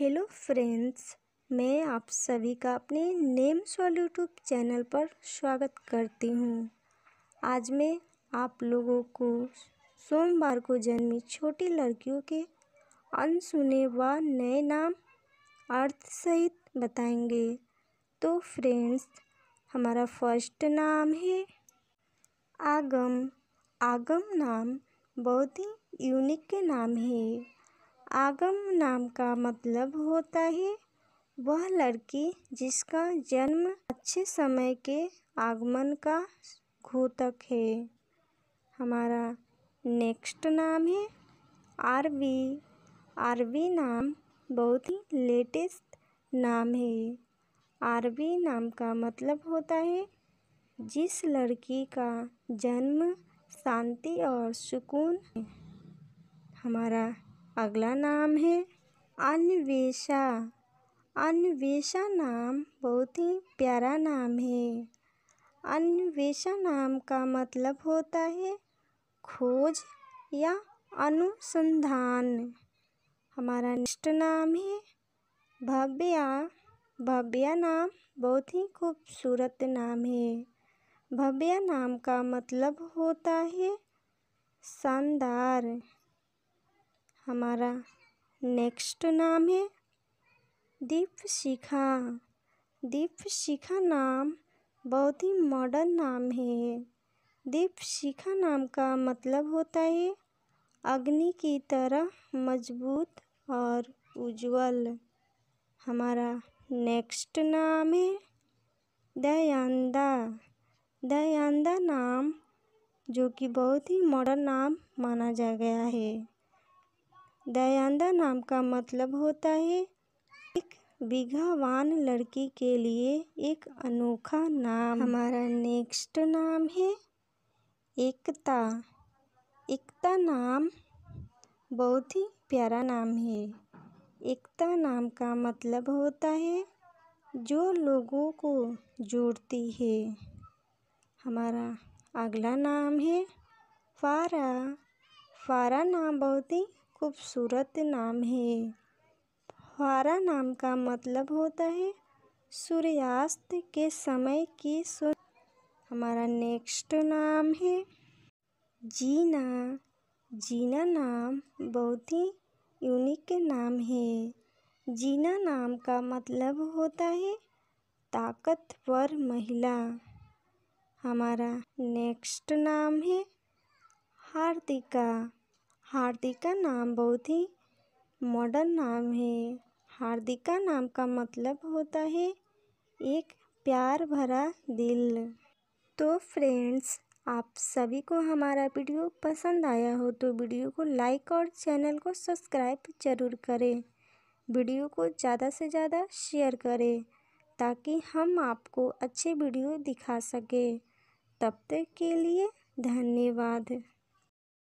hello friends मैं आप सभी का अपने नेम सॉल यूट्यूब चैनल पर स्वागत करती हूँ आज मैं आप लोगों को सोमवार को जन्मी छोटी लड़कियों के अनसुने व नए नाम अर्थ सहित बताएंगे तो फ्रेंड्स हमारा फर्स्ट नाम है आगम आगम नाम बहुत ही यूनिक के नाम है आगम नाम का मतलब होता है वह लड़की जिसका जन्म अच्छे समय के आगमन का घोतक है हमारा नेक्स्ट नाम है आरवी आरवी नाम बहुत ही लेटेस्ट नाम है आरवी नाम का मतलब होता है जिस लड़की का जन्म शांति और सुकून हमारा अगला नाम है अन्वेषा अन्वेषा नाम बहुत ही प्यारा नाम है अन्वेषा नाम का मतलब होता है खोज या अनुसंधान हमारा नेक्स्ट नाम है भव्या भव्या नाम बहुत ही खूबसूरत नाम है भव्या नाम का मतलब होता है शानदार हमारा नेक्स्ट नाम है दीप शिखा दीप शिखा नाम बहुत ही मॉडर्न नाम है दीप शिखा नाम का मतलब होता है अग्नि की तरह मजबूत और उज्जवल हमारा नेक्स्ट नाम है दयांदा दयांदा नाम जो कि बहुत ही मॉडर्न नाम माना जा गया है दयांदा नाम का मतलब होता है एक विघावान लड़की के लिए एक अनोखा नाम हमारा नेक्स्ट नाम है एकता एकता नाम बहुत ही प्यारा नाम है एकता नाम का मतलब होता है जो लोगों को जोड़ती है हमारा अगला नाम है फारा फारा नाम बहुत ही खूबसूरत नाम है फारा नाम का मतलब होता है सूर्यास्त के समय की सुन हमारा नेक्स्ट नाम है जीना जीना नाम बहुत ही यूनिक नाम है जीना नाम का मतलब होता है ताकतवर महिला हमारा नेक्स्ट नाम है हार्दिका हार्दिका नाम बहुत ही मॉडर्न नाम है हार्दिका नाम का मतलब होता है एक प्यार भरा दिल तो फ्रेंड्स आप सभी को हमारा वीडियो पसंद आया हो तो वीडियो को लाइक और चैनल को सब्सक्राइब जरूर करें वीडियो को ज़्यादा से ज़्यादा शेयर करें ताकि हम आपको अच्छे वीडियो दिखा सकें तब तक के लिए धन्यवाद